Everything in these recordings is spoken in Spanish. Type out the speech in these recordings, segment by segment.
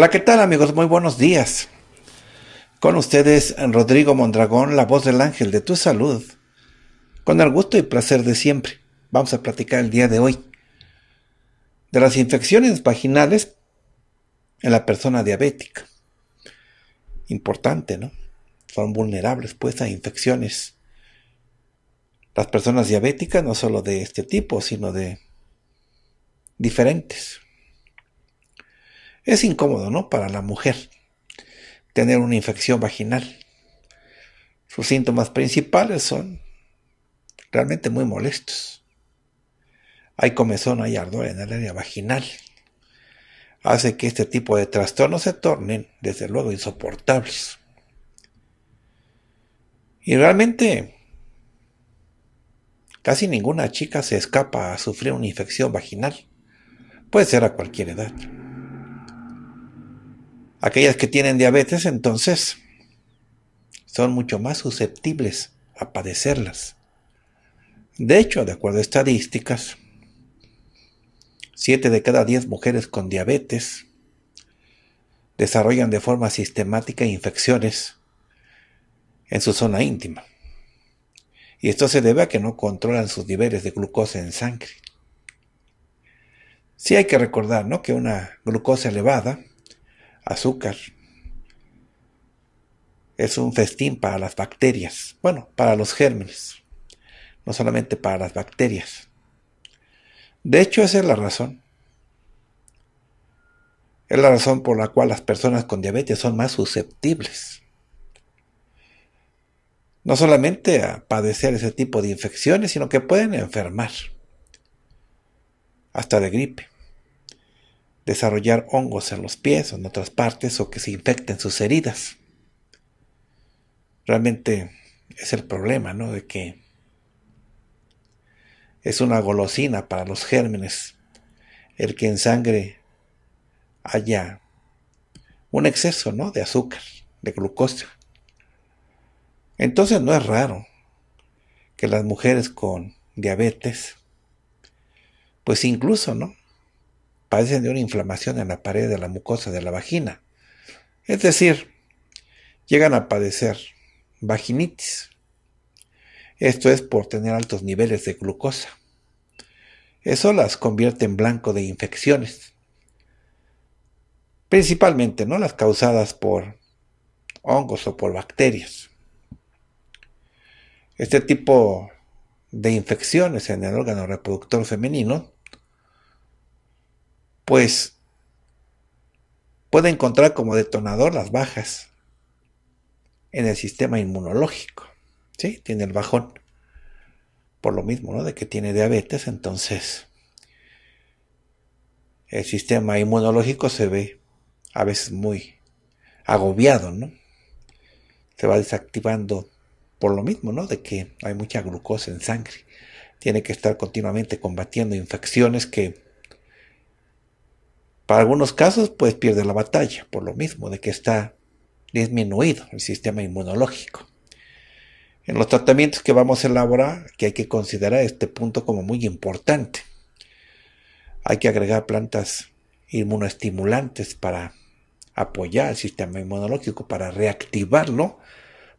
Hola, ¿qué tal amigos? Muy buenos días. Con ustedes Rodrigo Mondragón, la voz del ángel de tu salud. Con el gusto y placer de siempre, vamos a platicar el día de hoy de las infecciones vaginales en la persona diabética. Importante, ¿no? Son vulnerables pues a infecciones. Las personas diabéticas no solo de este tipo, sino de diferentes. Es incómodo, ¿no? Para la mujer tener una infección vaginal. Sus síntomas principales son realmente muy molestos. Hay comezón, hay ardor en el área vaginal. Hace que este tipo de trastornos se tornen, desde luego, insoportables. Y realmente, casi ninguna chica se escapa a sufrir una infección vaginal. Puede ser a cualquier edad. Aquellas que tienen diabetes entonces son mucho más susceptibles a padecerlas. De hecho, de acuerdo a estadísticas, 7 de cada 10 mujeres con diabetes desarrollan de forma sistemática infecciones en su zona íntima. Y esto se debe a que no controlan sus niveles de glucosa en sangre. Sí hay que recordar ¿no? que una glucosa elevada azúcar. Es un festín para las bacterias, bueno, para los gérmenes, no solamente para las bacterias. De hecho, esa es la razón. Es la razón por la cual las personas con diabetes son más susceptibles. No solamente a padecer ese tipo de infecciones, sino que pueden enfermar hasta de gripe desarrollar hongos en los pies o en otras partes o que se infecten sus heridas. Realmente es el problema, ¿no? De que es una golosina para los gérmenes el que en sangre haya un exceso, ¿no? De azúcar, de glucosa. Entonces no es raro que las mujeres con diabetes, pues incluso, ¿no? padecen de una inflamación en la pared de la mucosa de la vagina. Es decir, llegan a padecer vaginitis. Esto es por tener altos niveles de glucosa. Eso las convierte en blanco de infecciones. Principalmente, ¿no? Las causadas por hongos o por bacterias. Este tipo de infecciones en el órgano reproductor femenino pues puede encontrar como detonador las bajas en el sistema inmunológico. ¿sí? Tiene el bajón. Por lo mismo, ¿no? De que tiene diabetes, entonces el sistema inmunológico se ve a veces muy agobiado, ¿no? Se va desactivando por lo mismo, ¿no? De que hay mucha glucosa en sangre. Tiene que estar continuamente combatiendo infecciones que para algunos casos, pues pierde la batalla, por lo mismo de que está disminuido el sistema inmunológico. En los tratamientos que vamos a elaborar, que hay que considerar este punto como muy importante. Hay que agregar plantas inmunoestimulantes para apoyar el sistema inmunológico, para reactivarlo,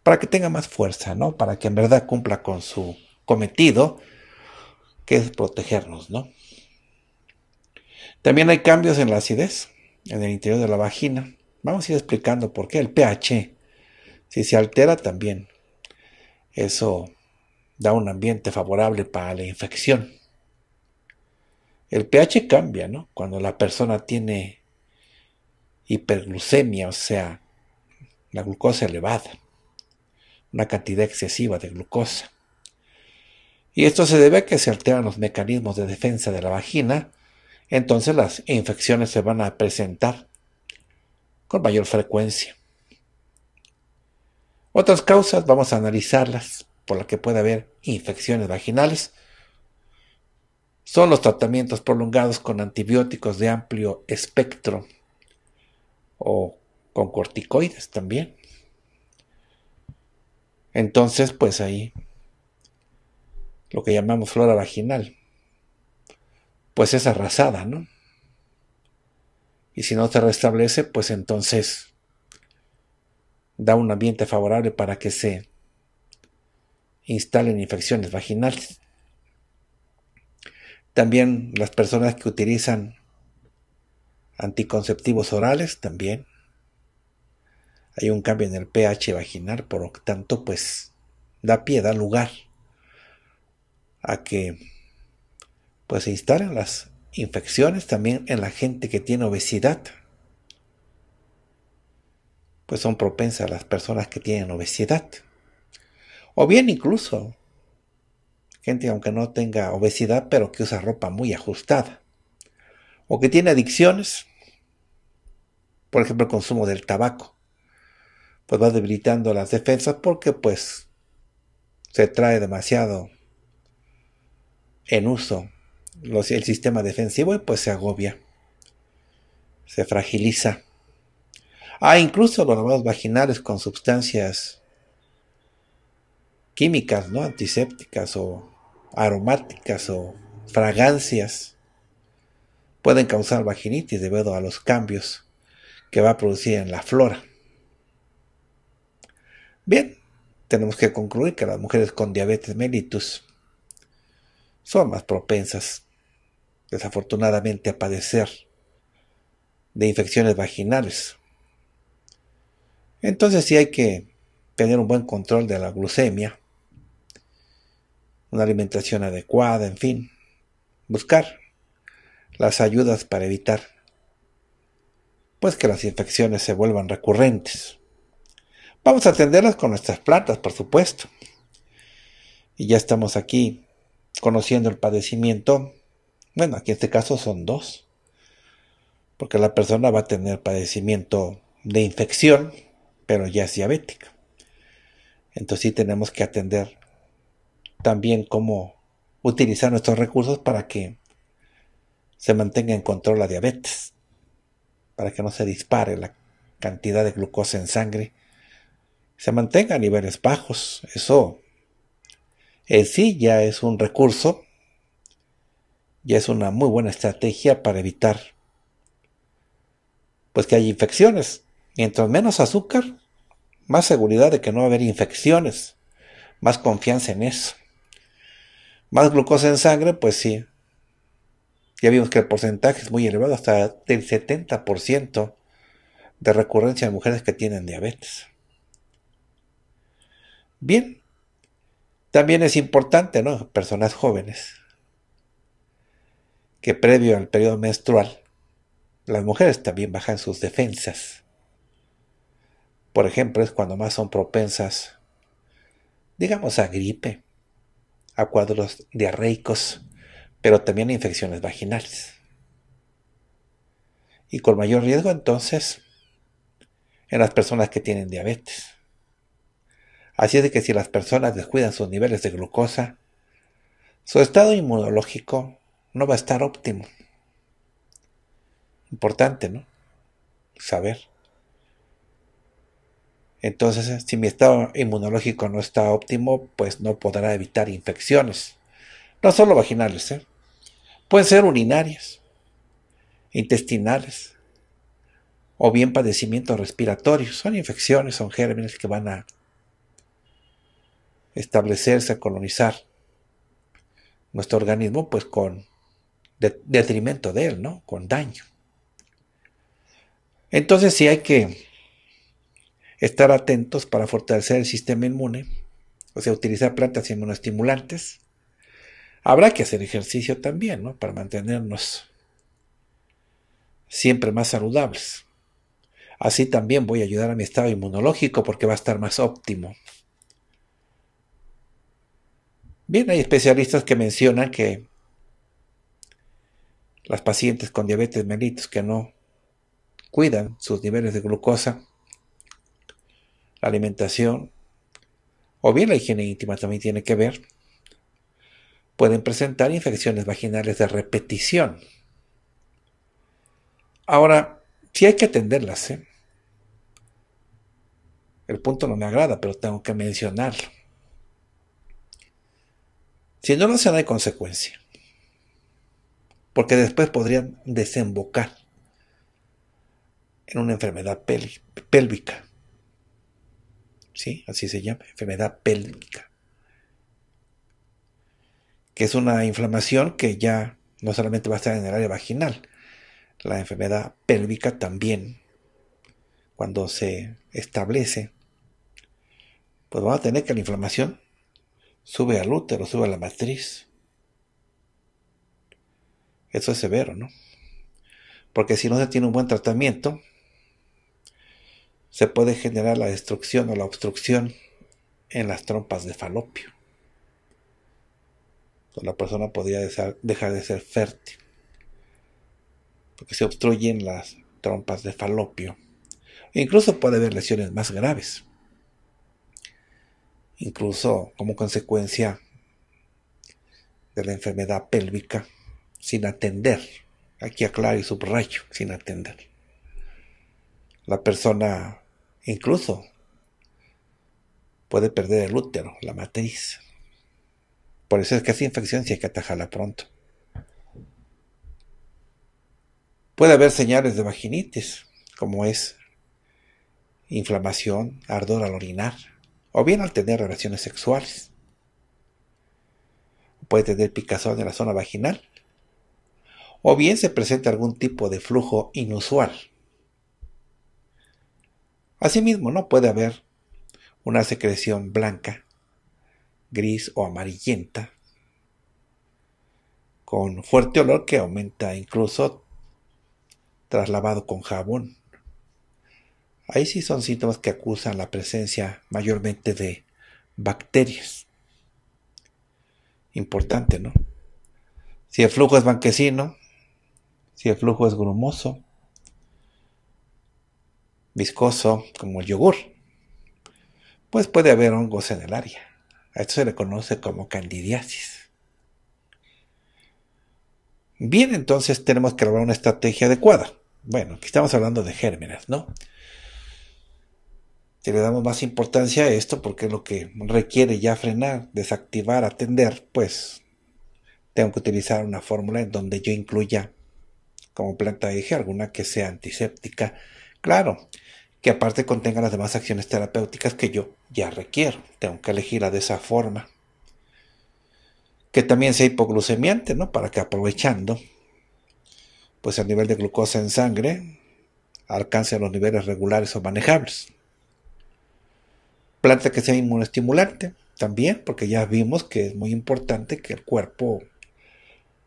para que tenga más fuerza, ¿no? Para que en verdad cumpla con su cometido, que es protegernos, ¿no? También hay cambios en la acidez, en el interior de la vagina. Vamos a ir explicando por qué el pH, si se altera también, eso da un ambiente favorable para la infección. El pH cambia, ¿no? Cuando la persona tiene hiperglucemia, o sea, la glucosa elevada, una cantidad excesiva de glucosa. Y esto se debe a que se alteran los mecanismos de defensa de la vagina, entonces las infecciones se van a presentar con mayor frecuencia. Otras causas vamos a analizarlas por las que puede haber infecciones vaginales. Son los tratamientos prolongados con antibióticos de amplio espectro o con corticoides también. Entonces, pues ahí lo que llamamos flora vaginal pues es arrasada, ¿no? Y si no se restablece, pues entonces da un ambiente favorable para que se instalen infecciones vaginales. También las personas que utilizan anticonceptivos orales, también hay un cambio en el pH vaginal, por lo tanto, pues da pie, da lugar a que pues se instalan las infecciones también en la gente que tiene obesidad. Pues son propensas las personas que tienen obesidad. O bien incluso gente aunque no tenga obesidad, pero que usa ropa muy ajustada. O que tiene adicciones, por ejemplo, el consumo del tabaco. Pues va debilitando las defensas porque pues se trae demasiado en uso el sistema defensivo y pues se agobia, se fragiliza. Ah, incluso los lavados vaginales con sustancias químicas, ¿no? Antisépticas o aromáticas o fragancias pueden causar vaginitis debido a los cambios que va a producir en la flora. Bien, tenemos que concluir que las mujeres con diabetes mellitus son más propensas desafortunadamente a padecer de infecciones vaginales. Entonces sí hay que tener un buen control de la glucemia, una alimentación adecuada, en fin, buscar las ayudas para evitar pues que las infecciones se vuelvan recurrentes. Vamos a atenderlas con nuestras plantas, por supuesto. Y ya estamos aquí conociendo el padecimiento bueno, aquí en este caso son dos, porque la persona va a tener padecimiento de infección, pero ya es diabética. Entonces sí tenemos que atender también cómo utilizar nuestros recursos para que se mantenga en control la diabetes, para que no se dispare la cantidad de glucosa en sangre, se mantenga a niveles bajos. Eso en sí ya es un recurso ya es una muy buena estrategia para evitar pues que haya infecciones. Mientras menos azúcar, más seguridad de que no va a haber infecciones, más confianza en eso. Más glucosa en sangre, pues sí. Ya vimos que el porcentaje es muy elevado, hasta del 70% de recurrencia en mujeres que tienen diabetes. Bien, también es importante, ¿no? Personas jóvenes que previo al periodo menstrual, las mujeres también bajan sus defensas. Por ejemplo, es cuando más son propensas, digamos, a gripe, a cuadros diarreicos, pero también a infecciones vaginales. Y con mayor riesgo entonces en las personas que tienen diabetes. Así es de que si las personas descuidan sus niveles de glucosa, su estado inmunológico no va a estar óptimo. Importante, ¿no? Saber. Entonces, eh, si mi estado inmunológico no está óptimo, pues no podrá evitar infecciones. No solo vaginales, ¿eh? Pueden ser urinarias, intestinales, o bien padecimientos respiratorios. Son infecciones, son gérmenes que van a establecerse, a colonizar nuestro organismo, pues con detrimento de él, ¿no? Con daño. Entonces si hay que estar atentos para fortalecer el sistema inmune, o sea, utilizar plantas inmunostimulantes, Habrá que hacer ejercicio también, ¿no? Para mantenernos siempre más saludables. Así también voy a ayudar a mi estado inmunológico porque va a estar más óptimo. Bien, hay especialistas que mencionan que las pacientes con diabetes mellitus que no cuidan sus niveles de glucosa, la alimentación o bien la higiene íntima también tiene que ver, pueden presentar infecciones vaginales de repetición. Ahora, si hay que atenderlas. ¿eh? El punto no me agrada, pero tengo que mencionarlo. Si no se da hay consecuencia porque después podrían desembocar en una enfermedad pélvica. ¿Sí? Así se llama, enfermedad pélvica. Que es una inflamación que ya no solamente va a estar en el área vaginal, la enfermedad pélvica también, cuando se establece, pues vamos a tener que la inflamación sube al útero, sube a la matriz, eso es severo, ¿no? Porque si no se tiene un buen tratamiento, se puede generar la destrucción o la obstrucción en las trompas de falopio. la persona podría dejar de ser fértil, porque se obstruyen las trompas de falopio. incluso puede haber lesiones más graves. Incluso como consecuencia de la enfermedad pélvica sin atender. Aquí aclaro y subrayo, sin atender. La persona incluso puede perder el útero, la matriz. Por eso es que esa infección si hay que atajarla pronto. Puede haber señales de vaginitis, como es inflamación, ardor al orinar, o bien al tener relaciones sexuales. Puede tener picazón en la zona vaginal, o bien se presenta algún tipo de flujo inusual. Asimismo, no puede haber una secreción blanca, gris o amarillenta, con fuerte olor que aumenta incluso tras lavado con jabón. Ahí sí son síntomas que acusan la presencia mayormente de bacterias. Importante, ¿no? Si el flujo es banquecino, si el flujo es grumoso, viscoso, como el yogur, pues puede haber hongos en el área. A esto se le conoce como candidiasis. Bien, entonces tenemos que lograr una estrategia adecuada. Bueno, aquí estamos hablando de gérmenes, ¿no? Si le damos más importancia a esto, porque es lo que requiere ya frenar, desactivar, atender, pues tengo que utilizar una fórmula en donde yo incluya como planta eje, alguna que sea antiséptica, claro, que aparte contenga las demás acciones terapéuticas que yo ya requiero. Tengo que elegirla de esa forma. Que también sea hipoglucemiante, ¿no? Para que aprovechando, pues el nivel de glucosa en sangre alcance a los niveles regulares o manejables. Planta que sea inmunoestimulante, también, porque ya vimos que es muy importante que el cuerpo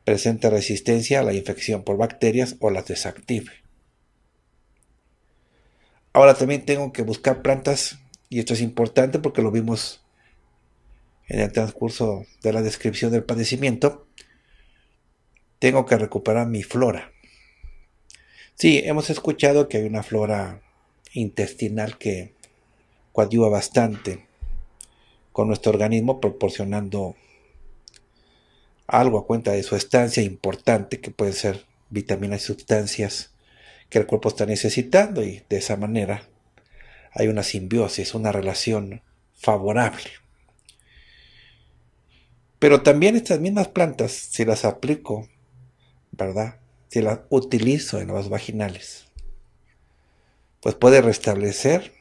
Presenta resistencia a la infección por bacterias o las desactive. Ahora también tengo que buscar plantas, y esto es importante porque lo vimos en el transcurso de la descripción del padecimiento, tengo que recuperar mi flora. Sí, hemos escuchado que hay una flora intestinal que coadyuva bastante con nuestro organismo proporcionando algo a cuenta de su estancia importante, que pueden ser vitaminas y sustancias que el cuerpo está necesitando y de esa manera hay una simbiosis, una relación favorable. Pero también estas mismas plantas, si las aplico, ¿verdad? Si las utilizo en los vaginales, pues puede restablecer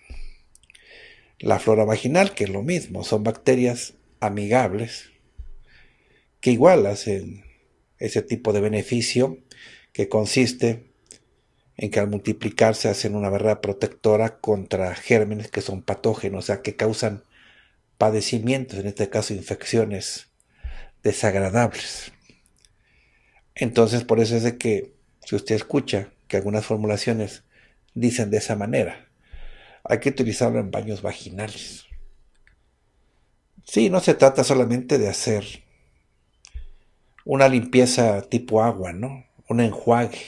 la flora vaginal, que es lo mismo, son bacterias amigables que igual hacen ese tipo de beneficio que consiste en que al multiplicarse hacen una barrera protectora contra gérmenes que son patógenos, o sea, que causan padecimientos, en este caso infecciones desagradables. Entonces, por eso es de que, si usted escucha que algunas formulaciones dicen de esa manera, hay que utilizarlo en baños vaginales. Sí, no se trata solamente de hacer una limpieza tipo agua, ¿no? Un enjuague.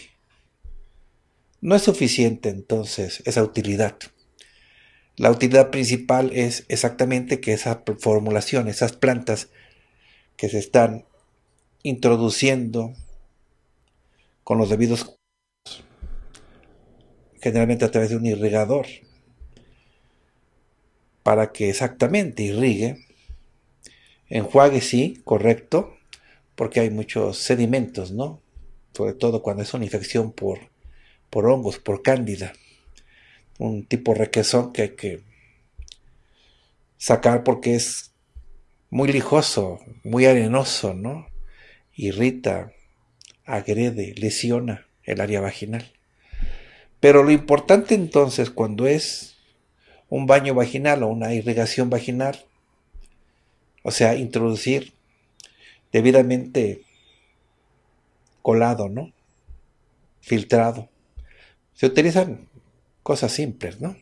No es suficiente entonces esa utilidad. La utilidad principal es exactamente que esa formulación, esas plantas que se están introduciendo con los debidos generalmente a través de un irrigador para que exactamente irrigue enjuague sí, correcto porque hay muchos sedimentos, ¿no? Sobre todo cuando es una infección por, por hongos, por cándida. Un tipo de requesón que hay que sacar porque es muy lijoso, muy arenoso, ¿no? Irrita, agrede, lesiona el área vaginal. Pero lo importante entonces cuando es un baño vaginal o una irrigación vaginal, o sea, introducir debidamente colado, ¿no? Filtrado. Se utilizan cosas simples, ¿no?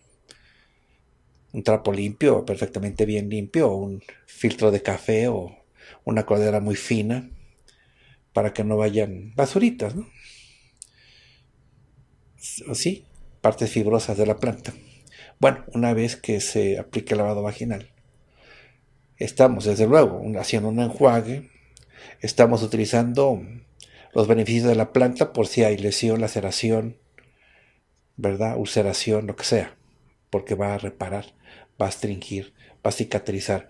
Un trapo limpio, perfectamente bien limpio, un filtro de café o una cordera muy fina para que no vayan basuritas, ¿no? O sí, partes fibrosas de la planta. Bueno, una vez que se aplique el lavado vaginal, estamos desde luego haciendo un enjuague Estamos utilizando los beneficios de la planta por si hay lesión, laceración, ¿verdad? Ulceración, lo que sea, porque va a reparar, va a astringir, va a cicatrizar.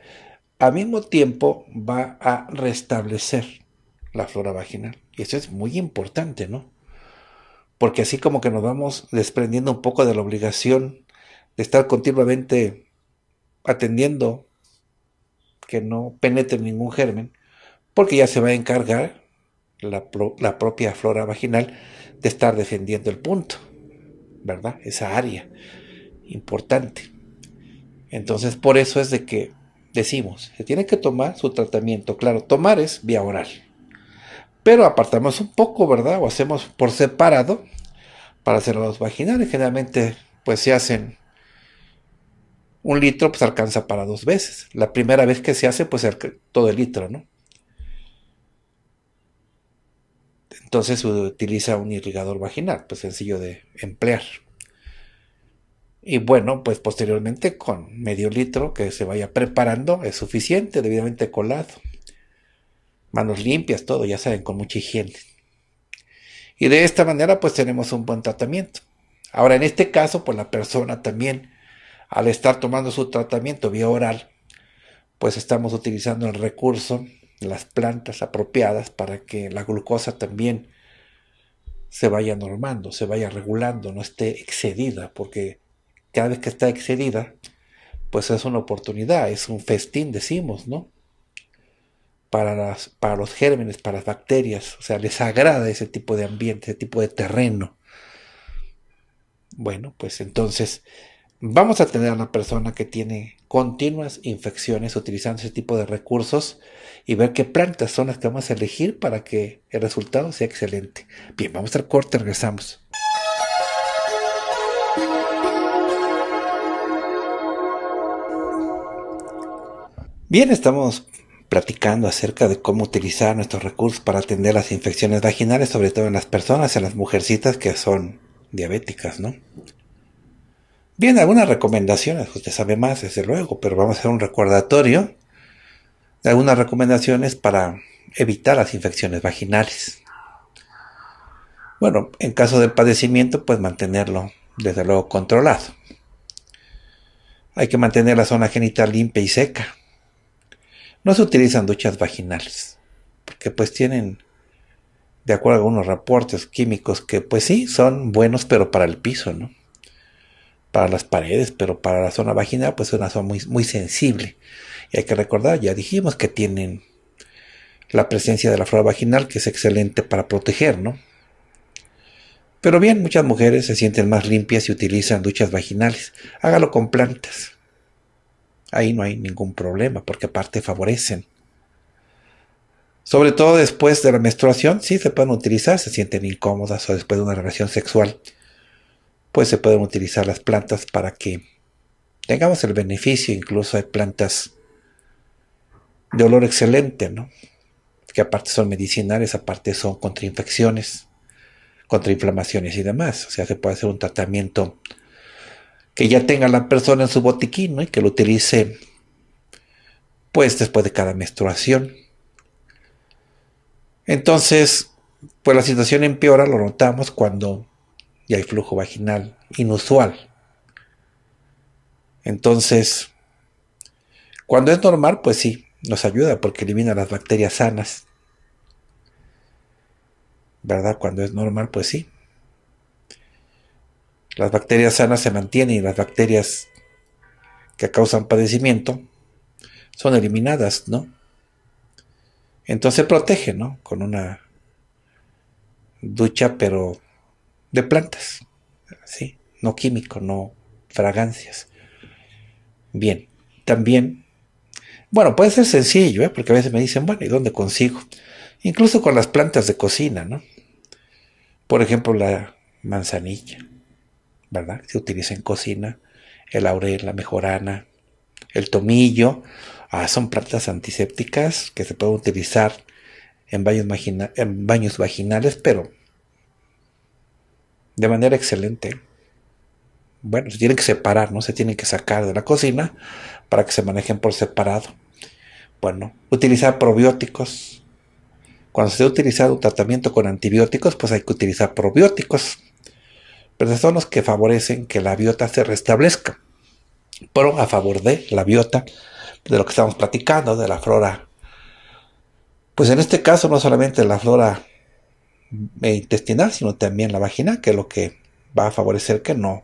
Al mismo tiempo va a restablecer la flora vaginal. Y eso es muy importante, ¿no? Porque así como que nos vamos desprendiendo un poco de la obligación de estar continuamente atendiendo que no penetre ningún germen, porque ya se va a encargar la, propia flora vaginal de estar defendiendo el punto, ¿verdad? Esa área importante. Entonces, por eso es de que decimos, se tiene que tomar su tratamiento. Claro, tomar es vía oral. Pero apartamos un poco, ¿verdad? O hacemos por separado para hacer los vaginales. Generalmente, pues se hacen un litro, pues alcanza para dos veces. La primera vez que se hace, pues todo el litro, ¿no? Entonces utiliza un irrigador vaginal, pues sencillo de emplear. Y bueno, pues posteriormente con medio litro que se vaya preparando es suficiente, debidamente colado. Manos limpias, todo, ya saben, con mucha higiene. Y de esta manera pues tenemos un buen tratamiento. Ahora, en este caso, pues la persona también, al estar tomando su tratamiento vía oral, pues estamos utilizando el recurso las plantas apropiadas para que la glucosa también se vaya normando, se vaya regulando, no esté excedida, porque cada vez que está excedida, pues es una oportunidad, es un festín, decimos, ¿no? Para, las, para los gérmenes, para las bacterias, o sea, les agrada ese tipo de ambiente, ese tipo de terreno. Bueno, pues entonces vamos a tener a una persona que tiene continuas infecciones utilizando ese tipo de recursos y ver qué plantas son las que vamos a elegir para que el resultado sea excelente. Bien, vamos al corte, regresamos. Bien, estamos platicando acerca de cómo utilizar nuestros recursos para atender las infecciones vaginales, sobre todo en las personas, en las mujercitas que son diabéticas, ¿no? Bien, algunas recomendaciones, usted sabe más, desde luego, pero vamos a hacer un recordatorio de algunas recomendaciones para evitar las infecciones vaginales. Bueno, en caso del padecimiento, pues mantenerlo, desde luego, controlado. Hay que mantener la zona genital limpia y seca. No se utilizan duchas vaginales, porque pues tienen, de acuerdo a algunos reportes químicos, que pues sí, son buenos, pero para el piso, ¿no? para las paredes, pero para la zona vaginal, pues es una zona muy, muy sensible. Y hay que recordar, ya dijimos que tienen la presencia de la flora vaginal, que es excelente para proteger, ¿no? Pero bien, muchas mujeres se sienten más limpias y utilizan duchas vaginales. Hágalo con plantas. Ahí no hay ningún problema, porque aparte favorecen. Sobre todo después de la menstruación, sí se pueden utilizar, se sienten incómodas o después de una relación sexual pues se pueden utilizar las plantas para que tengamos el beneficio, incluso hay plantas de olor excelente, ¿no? que aparte son medicinales, aparte son contra infecciones, contra inflamaciones y demás. O sea, se puede hacer un tratamiento que ya tenga la persona en su botiquín y que lo utilice pues después de cada menstruación. Entonces, pues la situación empeora, lo notamos cuando y hay flujo vaginal inusual. Entonces, cuando es normal, pues sí, nos ayuda porque elimina las bacterias sanas. ¿Verdad? Cuando es normal, pues sí. Las bacterias sanas se mantienen y las bacterias que causan padecimiento son eliminadas, ¿no? Entonces protege, ¿no? Con una ducha, pero de plantas, ¿sí? No químico, no fragancias. Bien, también, bueno, puede ser sencillo, ¿eh? porque a veces me dicen, bueno, ¿y dónde consigo? Incluso con las plantas de cocina, ¿no? Por ejemplo, la manzanilla, ¿verdad? Se utiliza en cocina, el laurel, la mejorana, el tomillo. Ah, son plantas antisépticas que se pueden utilizar en baños, en baños vaginales, pero de manera excelente. Bueno, se tienen que separar, no se tienen que sacar de la cocina para que se manejen por separado. Bueno, utilizar probióticos. Cuando se ha utilizado un tratamiento con antibióticos, pues hay que utilizar probióticos. Pero son los que favorecen que la biota se restablezca. Pero a favor de la biota, de lo que estamos platicando, de la flora. Pues en este caso no solamente la flora eh, intestinal, sino también la vagina, que es lo que va a favorecer que no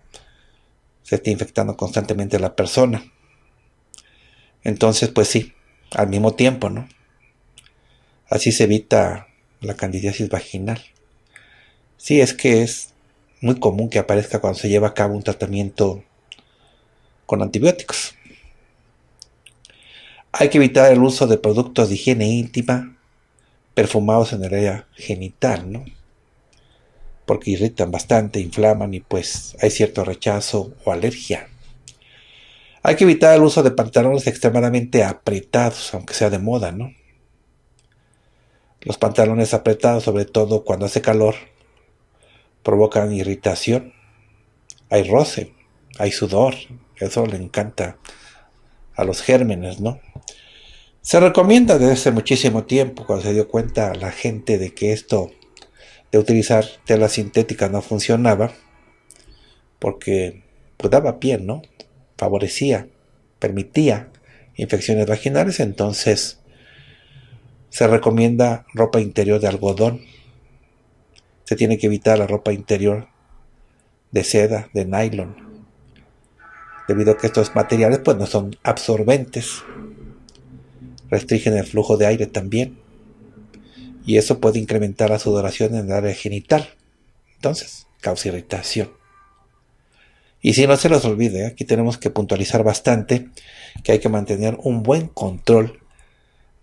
se esté infectando constantemente la persona. Entonces, pues sí, al mismo tiempo, ¿no? Así se evita la candidiasis vaginal. Sí, es que es muy común que aparezca cuando se lleva a cabo un tratamiento con antibióticos. Hay que evitar el uso de productos de higiene íntima perfumados en el área genital, ¿no? Porque irritan bastante, inflaman y pues hay cierto rechazo o alergia. Hay que evitar el uso de pantalones extremadamente apretados, aunque sea de moda, ¿no? Los pantalones apretados, sobre todo cuando hace calor, provocan irritación. Hay roce, hay sudor, eso le encanta a los gérmenes, ¿no? Se recomienda desde hace muchísimo tiempo, cuando se dio cuenta la gente de que esto de utilizar tela sintética no funcionaba, porque pues daba pie, ¿no? Favorecía, permitía infecciones vaginales, entonces se recomienda ropa interior de algodón. Se tiene que evitar la ropa interior de seda, de nylon, debido a que estos materiales pues no son absorbentes restringen el flujo de aire también. Y eso puede incrementar la sudoración en el área genital. Entonces, causa irritación. Y si no se los olvide, aquí tenemos que puntualizar bastante que hay que mantener un buen control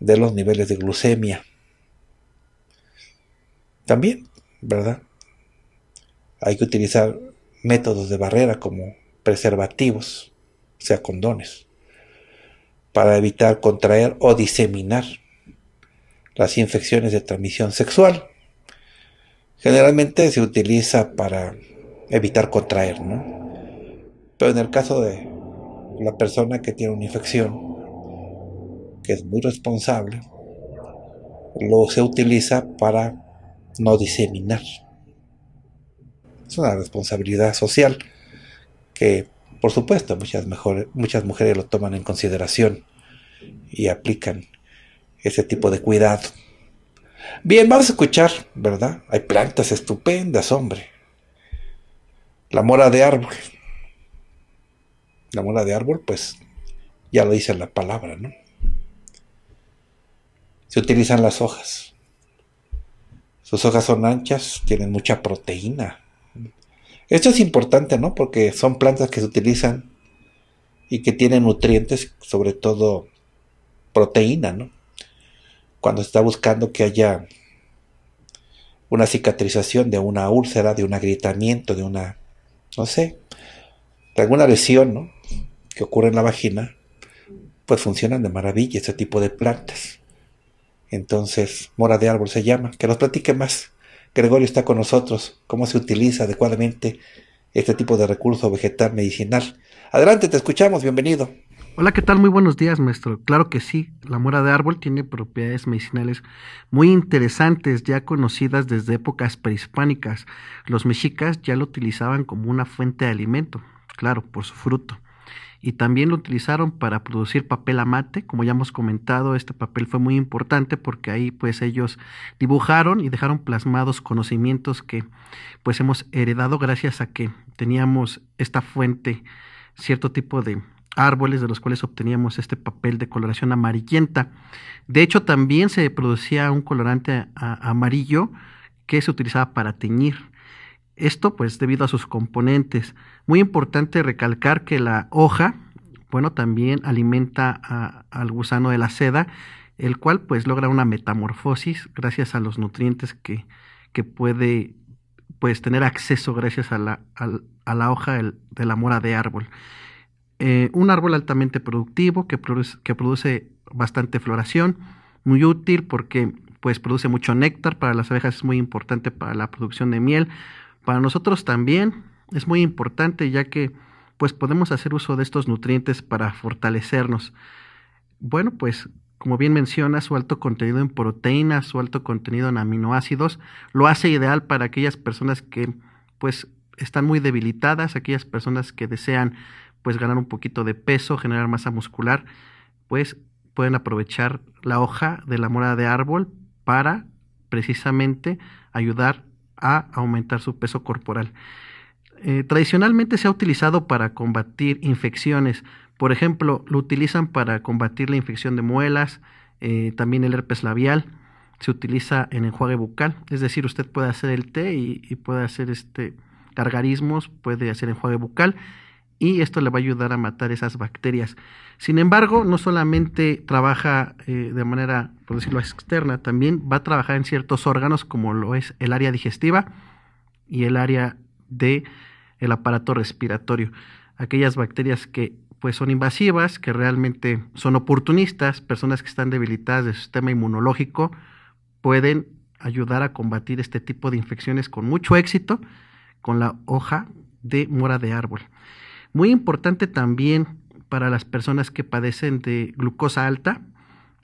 de los niveles de glucemia. También, ¿verdad? Hay que utilizar métodos de barrera como preservativos, o sea, condones para evitar contraer o diseminar las infecciones de transmisión sexual. Generalmente se utiliza para evitar contraer, ¿no? Pero en el caso de la persona que tiene una infección, que es muy responsable, lo se utiliza para no diseminar. Es una responsabilidad social que por supuesto, muchas, mujeres lo toman en consideración y aplican ese tipo de cuidado. Bien, vamos a escuchar, ¿verdad? Hay plantas estupendas, hombre. La mora de árbol. La mora de árbol, pues ya lo dice la palabra, ¿no? Se utilizan las hojas. Sus hojas son anchas, tienen mucha proteína, esto es importante, ¿no? Porque son plantas que se utilizan y que tienen nutrientes, sobre todo proteína, ¿no? Cuando se está buscando que haya una cicatrización de una úlcera, de un agrietamiento, de una, no sé, de alguna lesión, ¿no? Que ocurre en la vagina, pues funcionan de maravilla este tipo de plantas. Entonces, mora de árbol se llama, que nos platique más. Gregorio está con nosotros, cómo se utiliza adecuadamente este tipo de recurso vegetal medicinal. Adelante, te escuchamos, bienvenido. Hola, ¿qué tal? Muy buenos días, maestro. Claro que sí, la mora de árbol tiene propiedades medicinales muy interesantes, ya conocidas desde épocas prehispánicas. Los mexicas ya lo utilizaban como una fuente de alimento, claro, por su fruto y también lo utilizaron para producir papel amate. Como ya hemos comentado, este papel fue muy importante porque ahí pues ellos dibujaron y dejaron plasmados conocimientos que pues hemos heredado gracias a que teníamos esta fuente, cierto tipo de árboles de los cuales obteníamos este papel de coloración amarillenta. De hecho, también se producía un colorante amarillo que se utilizaba para teñir. Esto pues debido a sus componentes. Muy importante recalcar que la hoja, bueno, también alimenta al gusano de la seda, el cual pues logra una metamorfosis gracias a los nutrientes que, puede pues tener acceso gracias a la, la hoja de la mora de árbol. Eh, un árbol altamente productivo que que produce bastante floración, muy útil porque pues produce mucho néctar para las abejas, es muy importante para la producción de miel, para nosotros también es muy importante ya que pues podemos hacer uso de estos nutrientes para fortalecernos. Bueno, pues como bien menciona, su alto contenido en proteínas, su alto contenido en aminoácidos, lo hace ideal para aquellas personas que pues están muy debilitadas, aquellas personas que desean pues ganar un poquito de peso, generar masa muscular, pues pueden aprovechar la hoja de la mora de árbol para precisamente ayudar a aumentar su peso corporal. Eh, tradicionalmente se ha utilizado para combatir infecciones. Por ejemplo, lo utilizan para combatir la infección de muelas, eh, también el herpes labial. Se utiliza en enjuague bucal, es decir, usted puede hacer el té y, y puede hacer este gargarismos, puede hacer enjuague bucal y esto le va a ayudar a matar esas bacterias. Sin embargo, no solamente trabaja eh, de manera, por decirlo, externa, también va a trabajar en ciertos órganos como lo es el área digestiva y el área del el aparato respiratorio. Aquellas bacterias que pues son invasivas, que realmente son oportunistas, personas que están debilitadas del sistema inmunológico pueden ayudar a combatir este tipo de infecciones con mucho éxito con la hoja de mora de árbol. Muy importante también para las personas que padecen de glucosa alta.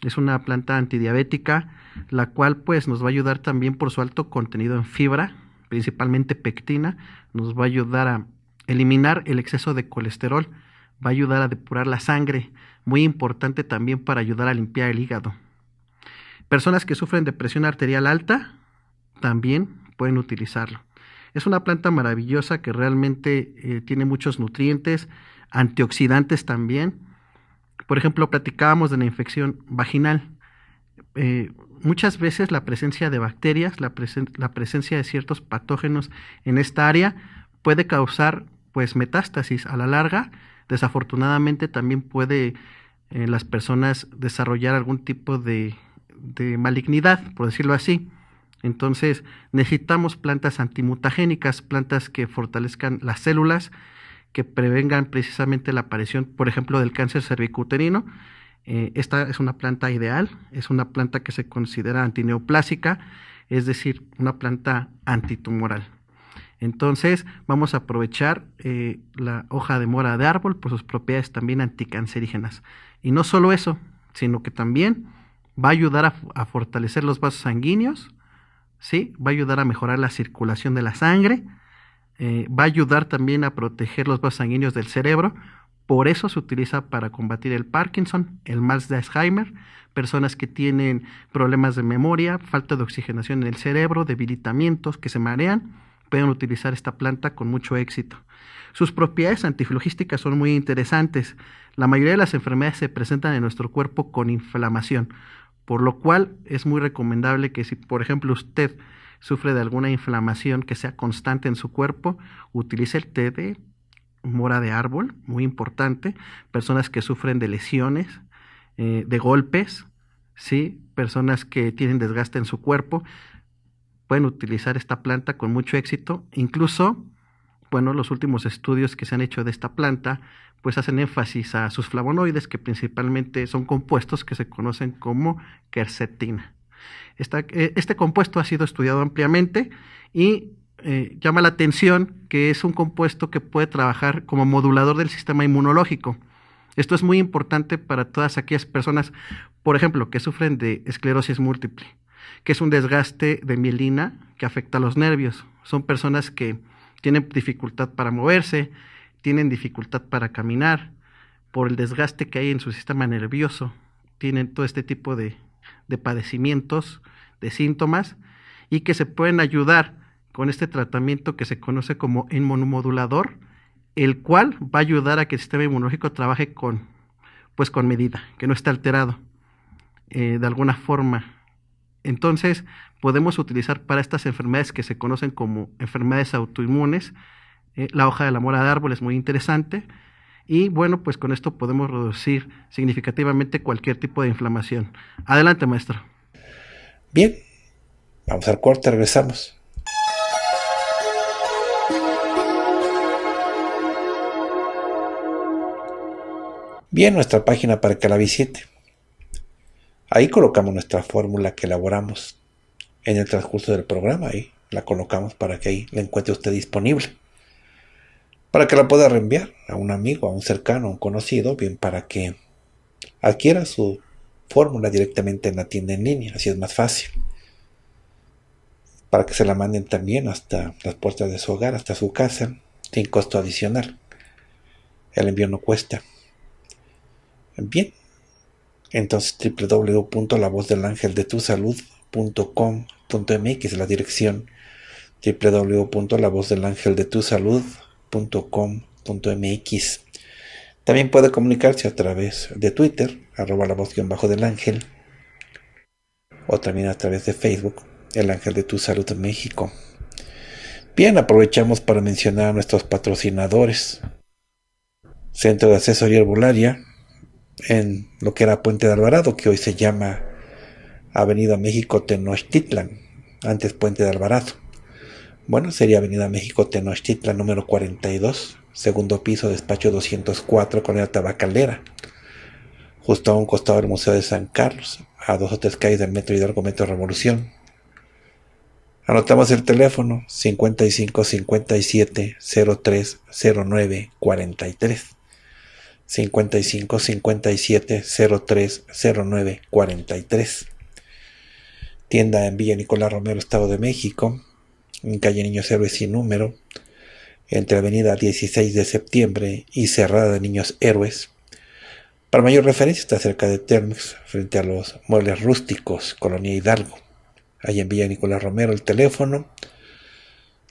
Es una planta antidiabética, la cual pues nos va a ayudar también por su alto contenido en fibra, principalmente pectina, nos va a ayudar a eliminar el exceso de colesterol, va a ayudar a depurar la sangre, muy importante también para ayudar a limpiar el hígado. Personas que sufren de presión arterial alta también pueden utilizarlo. Es una planta maravillosa que realmente eh, tiene muchos nutrientes, antioxidantes también. Por ejemplo, platicábamos de la infección vaginal. Eh, muchas veces la presencia de bacterias, la, presencia de ciertos patógenos en esta área puede causar pues metástasis a la larga. Desafortunadamente también puede eh, las personas desarrollar algún tipo de malignidad, por decirlo así. Entonces, necesitamos plantas antimutagénicas, plantas que fortalezcan las células, que prevengan precisamente la aparición, por ejemplo, del cáncer cervicuterino. Eh, esta es una planta ideal, es una planta que se considera antineoplásica, es decir, una planta antitumoral. Entonces, vamos a aprovechar eh, la hoja de mora de árbol por sus propiedades también anticancerígenas. Y no solo eso, sino que también va a ayudar a fortalecer los vasos sanguíneos, ¿sí? Va a ayudar a mejorar la circulación de la sangre, eh, va a ayudar también a proteger los vasos sanguíneos del cerebro, por eso se utiliza para combatir el Parkinson, el mal de Alzheimer, personas que tienen problemas de memoria, falta de oxigenación en el cerebro, debilitamientos, que se marean, pueden utilizar esta planta con mucho éxito. Sus propiedades antiflogísticas son muy interesantes. La mayoría de las enfermedades se presentan en nuestro cuerpo con inflamación, por lo cual es muy recomendable que si, por ejemplo, usted sufre de alguna inflamación que sea constante en su cuerpo, utilice el té de mora de árbol, muy importante. Personas que sufren de lesiones, eh, de golpes, ¿sí? personas que tienen desgaste en su cuerpo, pueden utilizar esta planta con mucho éxito. Incluso bueno, los últimos estudios que se han hecho de esta planta, pues hacen énfasis a sus flavonoides, que principalmente son compuestos que se conocen como quercetina. Eh, este compuesto ha sido estudiado ampliamente y eh, llama la atención que es un compuesto que puede trabajar como modulador del sistema inmunológico. Esto es muy importante para todas aquellas personas, por ejemplo, que sufren de esclerosis múltiple, que es un desgaste de mielina que afecta a los nervios. Son personas que tienen dificultad para moverse, tienen dificultad para caminar, por el desgaste que hay en su sistema nervioso, tienen todo este tipo de, padecimientos, de síntomas, y que se pueden ayudar con este tratamiento que se conoce como inmunomodulador, el cual va a ayudar a que el sistema inmunológico trabaje con, pues con medida, que no esté alterado eh, de alguna forma entonces, podemos utilizar para estas enfermedades que se conocen como enfermedades autoinmunes, eh, la hoja de la mora de árbol es muy interesante. Y bueno, pues con esto podemos reducir significativamente cualquier tipo de inflamación. Adelante, maestro. Bien, vamos al corte, regresamos. Bien, nuestra página para que la visite Ahí colocamos nuestra fórmula que elaboramos en el transcurso del programa. Ahí la colocamos para que ahí la encuentre usted disponible. Para que la pueda reenviar a un amigo, a un cercano, a un conocido, bien para que adquiera su fórmula directamente en la tienda en línea. Así es más fácil. Para que se la manden también hasta las puertas de su hogar, hasta su casa, sin costo adicional. El envío no cuesta. Bien, entonces www.lavozdelangeldetusalud.com.mx la dirección www.lavozdelangeldetusalud.com.mx También puede comunicarse a través de Twitter, arroba la voz bajo del ángel, o también a través de Facebook, El Ángel de Tu Salud en México. Bien, aprovechamos para mencionar a nuestros patrocinadores. Centro de Asesoría Herbularia en lo que era Puente de Alvarado, que hoy se llama Avenida México Tenochtitlan, antes Puente de Alvarado. Bueno, sería Avenida México Tenochtitlan número 42, segundo piso, despacho 204, con la Tabacalera, justo a un costado del Museo de San Carlos, a dos o tres calles del Metro Hidalgo Metro Revolución. Anotamos el teléfono 55 57 03 09 43. 55 57 03 09 43. Tienda en Villa Nicolás Romero, Estado de México, en calle Niños Héroes sin número, entre avenida 16 de septiembre y cerrada de Niños Héroes. Para mayor referencia está cerca de Termex, frente a los muebles rústicos, Colonia Hidalgo. Ahí en Villa Nicolás Romero el teléfono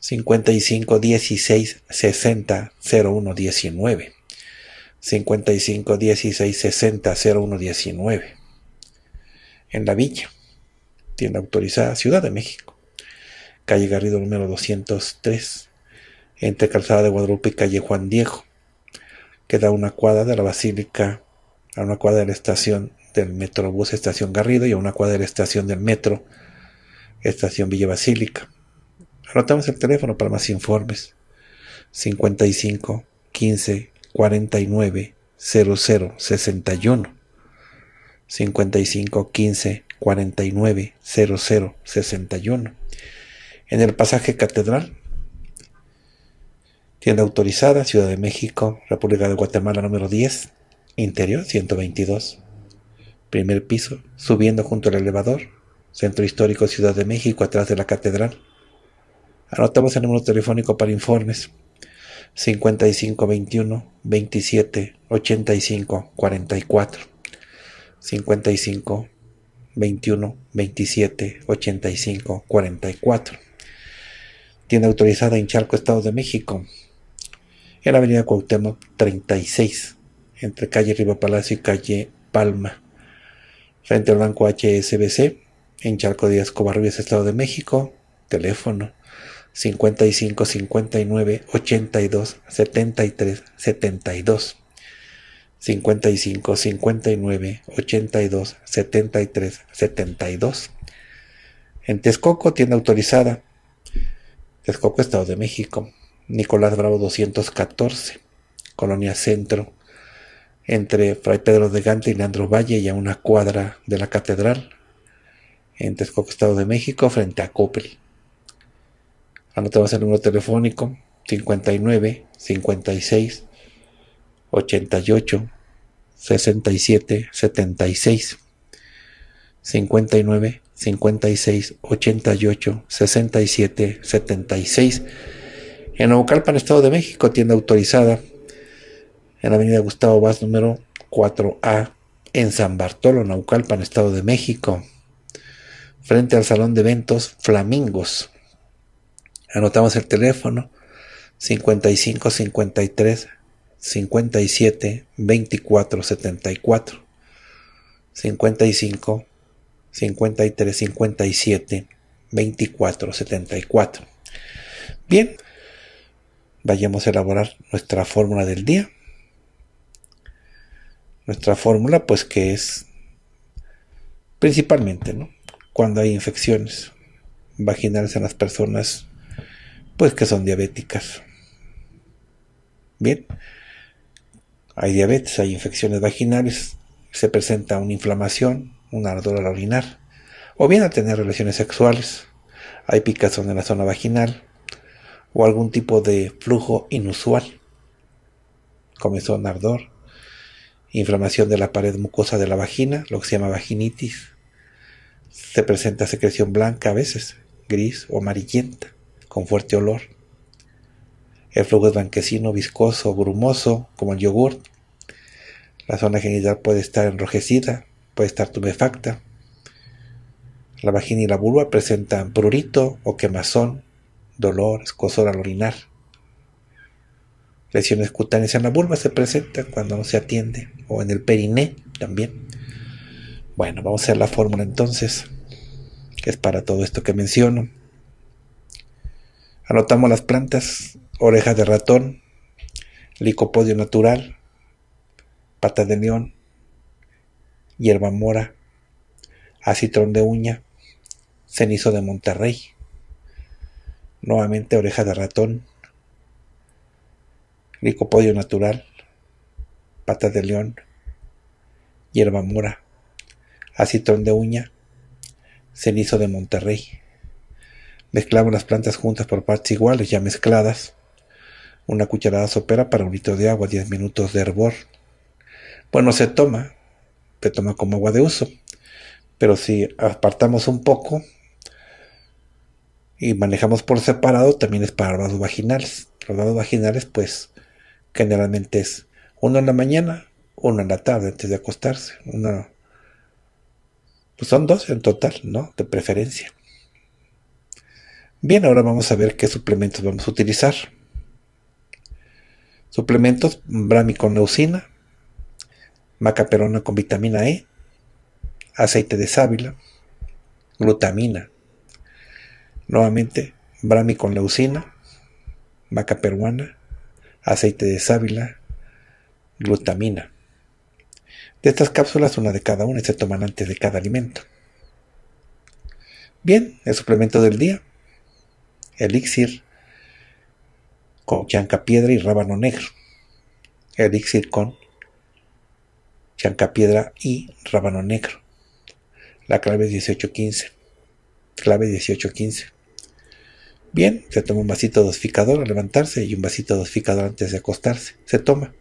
55 16 60 01 19. 55 16 60 01 19 en la villa, tienda autorizada Ciudad de México, calle Garrido número 203, entre Calzada de Guadalupe y calle Juan Diego, queda una cuadra de la Basílica, a una cuadra de la estación del Metrobús Estación Garrido y a una cuadra de la estación del Metro Estación Villa Basílica. Anotamos el teléfono para más informes. 55 15 490061 00 61 55 15 49 61 en el pasaje catedral tienda autorizada Ciudad de México República de Guatemala número 10 interior 122 primer piso subiendo junto al elevador Centro Histórico Ciudad de México atrás de la catedral Anotamos el número telefónico para informes 55 21 27 85 44 55 21 27 85 44 tienda autorizada en Charco, Estado de México en la avenida Cuauhtémoc 36 entre calle Riva Palacio y calle Palma frente al banco HSBC en Charco Díaz Cobarrubias, Estado de México teléfono 55 59 82 73 72. 55 59 82 73 72. En Texcoco, tienda autorizada. Texcoco, Estado de México. Nicolás Bravo 214, Colonia Centro, entre Fray Pedro de Gante y Leandro Valle y a una cuadra de la Catedral, en Texcoco, Estado de México, frente a Copel. Anotamos el número telefónico 59 56 88 67 76 59 56 88 67 76 en Naucalpan, Estado de México, tienda autorizada en la avenida Gustavo Vaz número 4A en San Bartolo, Naucalpan, Estado de México, frente al salón de eventos Flamingos. Anotamos el teléfono 55 53 57 24 74 55 53 57 24 74 Bien, vayamos a elaborar nuestra fórmula del día. Nuestra fórmula pues que es principalmente cuando hay infecciones vaginales en las personas pues que son diabéticas. Bien, hay diabetes, hay infecciones vaginales, se presenta una inflamación, un ardor al orinar, o bien a tener relaciones sexuales, hay picazón en la zona vaginal, o algún tipo de flujo inusual. Comenzó un ardor, inflamación de la pared mucosa de la vagina, lo que se llama vaginitis. Se presenta secreción blanca a veces, gris o amarillenta con fuerte olor. El flujo es blanquecino, viscoso, grumoso, como el yogurt. La zona genital puede estar enrojecida, puede estar tumefacta. La vagina y la vulva presentan prurito o quemazón, dolor, escozor al orinar. Lesiones cutáneas en la vulva se presentan cuando no se atiende, o en el periné también. Bueno, vamos a hacer la fórmula entonces, que es para todo esto que menciono. Anotamos las plantas, Oreja de ratón, licopodio natural, pata de león, hierba mora, acitrón de uña, cenizo de Monterrey, nuevamente oreja de ratón, licopodio natural, pata de león, hierba mora, acitrón de uña, cenizo de Monterrey. Mezclamos las plantas juntas por partes iguales, ya mezcladas. Una cucharada sopera para un litro de agua, 10 minutos de hervor. Bueno, se toma, se toma como agua de uso. Pero si apartamos un poco y manejamos por separado, también es para los vaginales. Los vaginales, pues, generalmente es uno en la mañana, uno en la tarde antes de acostarse. Uno, pues, son dos en total, ¿no? De preferencia. Bien, ahora vamos a ver qué suplementos vamos a utilizar. Suplementos brami con leucina, macaperona con vitamina E, aceite de sábila, glutamina. Nuevamente, brami con leucina, maca peruana, aceite de sábila, glutamina. De estas cápsulas, una de cada una se toman antes de cada alimento. Bien, el suplemento del día elixir con piedra y rábano negro. Elixir con piedra y rábano negro. La clave es 1815. Clave 1815. Bien, se toma un vasito dosificador al levantarse y un vasito dosificador antes de acostarse. Se toma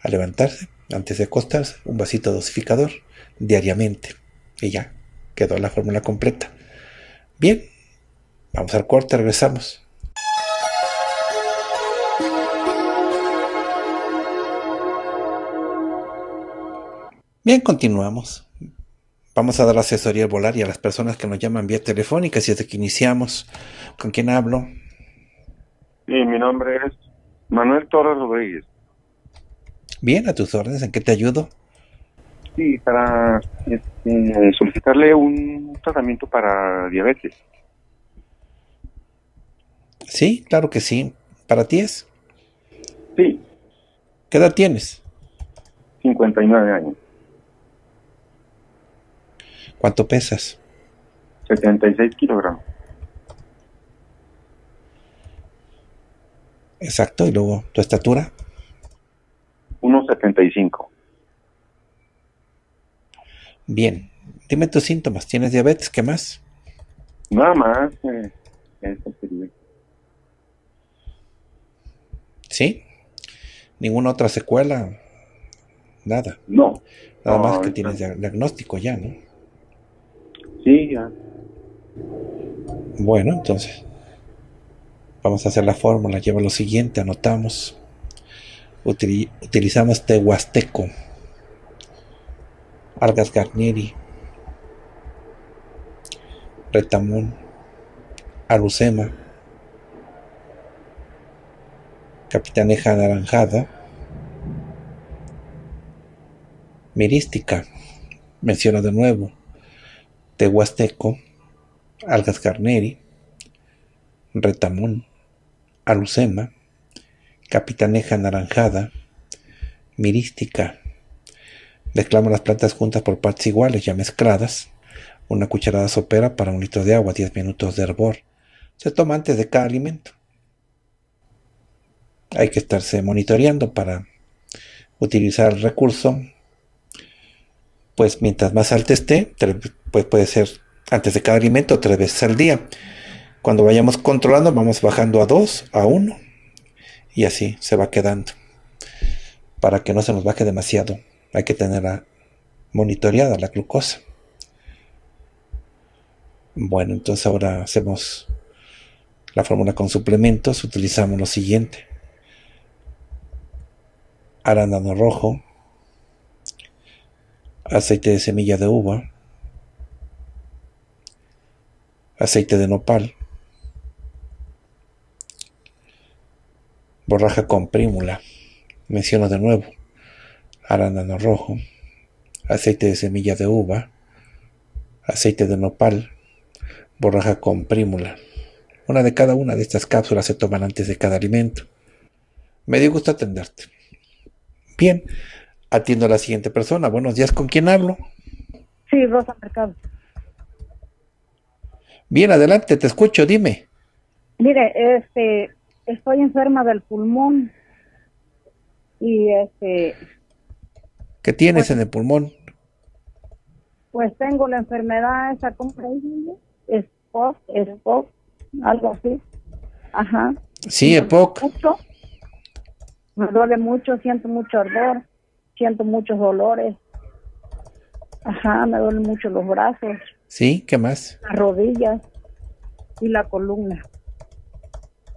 al levantarse, antes de acostarse, un vasito dosificador diariamente. Y ya, quedó la fórmula completa. Bien, Vamos al corte, regresamos. Bien, continuamos. Vamos a dar asesoría al volar y a las personas que nos llaman vía telefónica, si es de que iniciamos. ¿Con quién hablo? Sí, mi nombre es Manuel Torres Rodríguez. Bien, a tus órdenes, ¿en qué te ayudo? Sí, para este, solicitarle un tratamiento para diabetes. Sí, claro que sí. ¿Para ti es? Sí. ¿Qué edad tienes? 59 años. ¿Cuánto pesas? 76 kilogramos. Exacto, y luego, ¿tu estatura? 1,75. Bien, dime tus síntomas. ¿Tienes diabetes? ¿Qué más? Nada más. Eh, Sí. Ninguna otra secuela. Nada. No. Nada más que tienes diagnóstico ya, ¿no? Sí, ya. Bueno, entonces. Vamos a hacer la fórmula. Lleva lo siguiente, anotamos. utilizamos tehuasteco. Argas Garnieri, Retamón, arucema capitaneja anaranjada, mirística, menciono de nuevo, tehuasteco, algas carneri, retamón, alucema, capitaneja anaranjada, mirística. Mezclamos las plantas juntas por partes iguales, ya mezcladas. Una cucharada sopera para un litro de agua, 10 minutos de hervor. Se toma antes de cada alimento hay que estarse monitoreando para utilizar el recurso. Pues mientras más alto esté, pues puede ser antes de cada alimento tres veces al día. Cuando vayamos controlando, vamos bajando a dos, a uno, y así se va quedando. Para que no se nos baje demasiado, hay que tener monitoreada la glucosa. Bueno, entonces ahora hacemos la fórmula con suplementos, utilizamos lo siguiente arándano rojo, aceite de semilla de uva, aceite de nopal, borraja con prímula, menciono de nuevo, arándano rojo, aceite de semilla de uva, aceite de nopal, borraja con prímula. Una de cada una de estas cápsulas se toman antes de cada alimento. Me dio gusto atenderte. Bien, atiendo a la siguiente persona. Buenos días, ¿con quién hablo? Sí, Rosa Mercado. Bien, adelante, te escucho, dime. Mire, este, estoy enferma del pulmón y este... ¿Qué tienes pues en el pulmón? Pues tengo la enfermedad esa, ¿cómo es, es, poc, algo así. Ajá. Sí, EPOC me duele mucho, siento mucho ardor, siento muchos dolores. Ajá, me duelen mucho los brazos. Sí, ¿qué más? Las rodillas y la columna.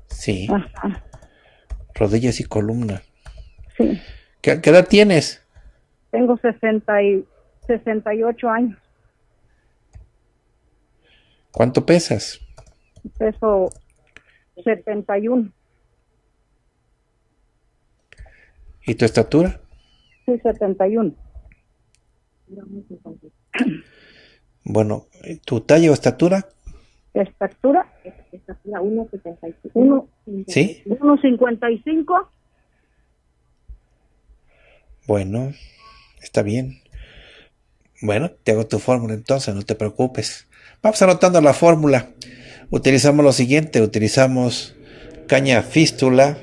Sí. Ajá. Rodillas y columna. Sí. ¿Qué, edad tienes? Tengo 60 y 68 años. ¿Cuánto pesas? Peso 71. ¿Y tu estatura? Sí, 71. Bueno, ¿tu talla o estatura? Estatura, estatura 1,75. ¿Sí? 1,55. Bueno, está bien. Bueno, te hago tu fórmula entonces, no te preocupes. Vamos anotando la fórmula. Utilizamos lo siguiente, utilizamos caña fístula,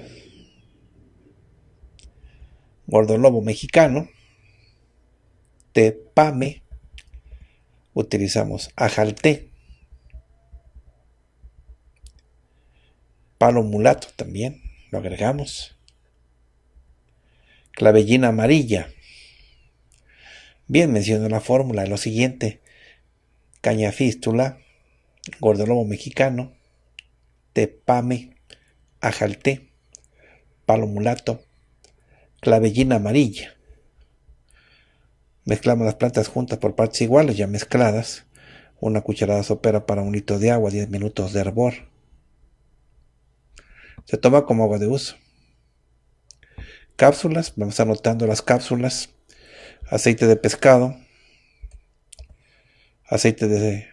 Gordolobo mexicano, tepame, utilizamos ajalté, palo mulato también, lo agregamos, clavellina amarilla. Bien, menciono la fórmula, lo siguiente, caña fístula, gordolobo mexicano, tepame, ajalté, palo mulato, clavellina amarilla. Mezclamos las plantas juntas por partes iguales, ya mezcladas. Una cucharada sopera para un litro de agua, 10 minutos de hervor. Se toma como agua de uso. Cápsulas, vamos anotando las cápsulas. Aceite de pescado. Aceite de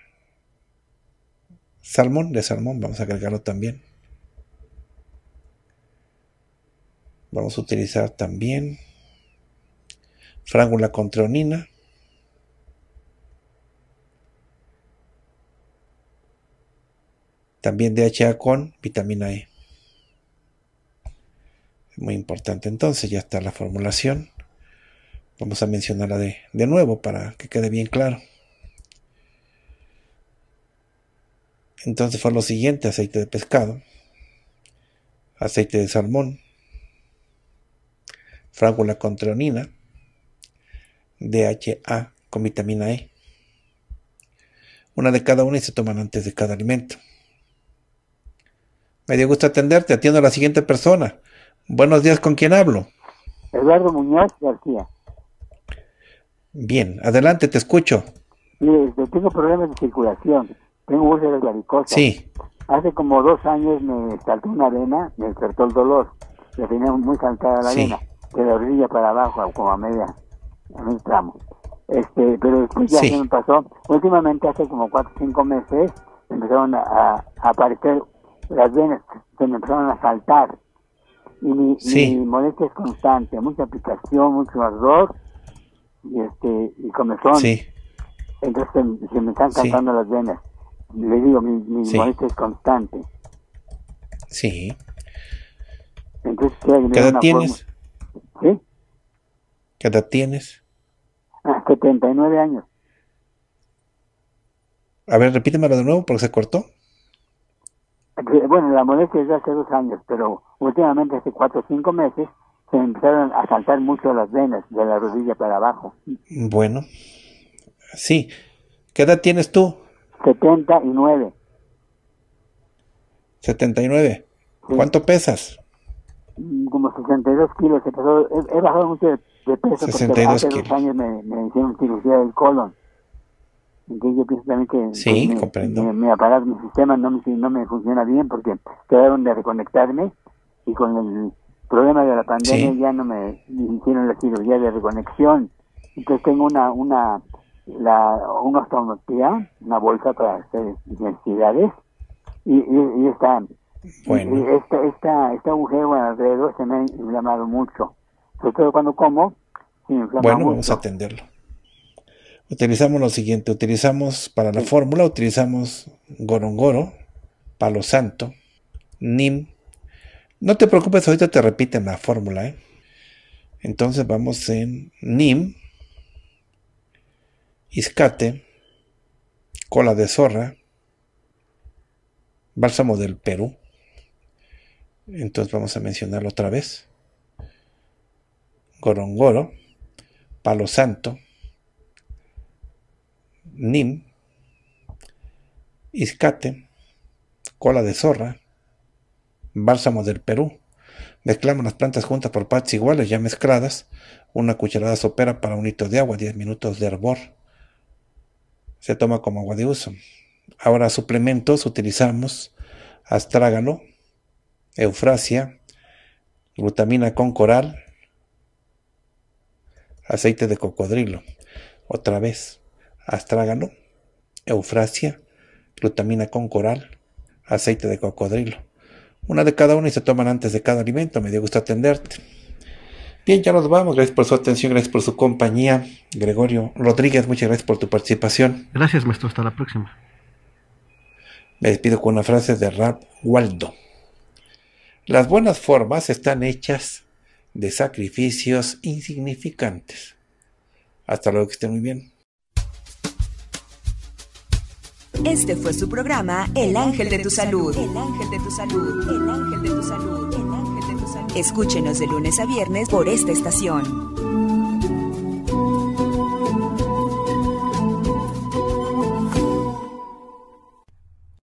salmón, de salmón, vamos a agregarlo también. Vamos a utilizar también frángula contreonina. También DHA con vitamina E. Muy importante entonces, ya está la formulación. Vamos a mencionarla de, de nuevo para que quede bien claro. Entonces fue lo siguiente, aceite de pescado, aceite de salmón, frágula con treonina, DHA con vitamina E. Una de cada una y se toman antes de cada alimento. Me dio gusto atenderte. Atiendo a la siguiente persona. Buenos días, ¿con quién hablo? Eduardo Muñoz García. Bien, adelante, te escucho. Mire, este, tengo problemas de circulación. Tengo úlceras varicosas. Sí. Hace como dos años me saltó una arena, me despertó el dolor. me tenía muy saltada la sí. arena de la orilla para abajo, como a media, a medio tramo. Este, pero después ya se me pasó. Últimamente, hace como cuatro o cinco meses, empezaron a, aparecer las venas se me empezaron a saltar. Y mi, molestia es constante, mucha aplicación, mucho ardor y este y Entonces se me están saltando las venas. Le digo, mi, molestia es constante. Sí. Entonces, ¿qué tienes? ¿Qué edad tienes? 79 ah, años. A ver, repítemelo de nuevo porque se cortó. Bueno, la molestia es de hace dos años, pero últimamente hace cuatro o cinco meses se empezaron a saltar mucho las venas de la rodilla para abajo. Bueno, sí. ¿Qué edad tienes tú? 79. 79. ¿Cuánto pesas? como 62 kilos. He, he, bajado mucho de, peso porque hace dos años me, me, hicieron cirugía del colon. Entonces yo pienso también que me pues, Mi, sistema no me, no me funciona bien porque quedaron de reconectarme y con el problema de la pandemia ya no me hicieron la cirugía de reconexión. Entonces tengo una, una, la, una una bolsa para hacer necesidades y, y, está bueno. Esta, esta, alrededor se me ha inflamado mucho. Sobre todo cuando como, Bueno, vamos a atenderlo. Utilizamos lo siguiente, utilizamos para la fórmula, utilizamos gorongoro, palo santo, nim. No te preocupes, ahorita te repiten la fórmula. ¿eh? Entonces vamos en nim, iscate, cola de zorra, bálsamo del Perú, entonces vamos a mencionarlo otra vez. Gorongoro, Palo Santo, Nim, Iscate, Cola de Zorra, Bálsamo del Perú. Mezclamos las plantas juntas por partes iguales, ya mezcladas. Una cucharada sopera para un litro de agua, 10 minutos de hervor. Se toma como agua de uso. Ahora suplementos utilizamos astrágalo, eufrasia, glutamina con coral, aceite de cocodrilo. Otra vez, astrágalo, eufrasia, glutamina con coral, aceite de cocodrilo. Una de cada una y se toman antes de cada alimento. Me dio gusto atenderte. Bien, ya nos vamos. Gracias por su atención, gracias por su compañía. Gregorio Rodríguez, muchas gracias por tu participación. Gracias, maestro. Hasta la próxima. Me despido con una frase de Rap Waldo. Las buenas formas están hechas de sacrificios insignificantes. Hasta luego, que estén muy bien. Este fue su programa El Ángel de tu Salud. El Ángel de tu Salud. El Ángel de Salud. El Ángel de tu Salud. Escúchenos de lunes a viernes por esta estación.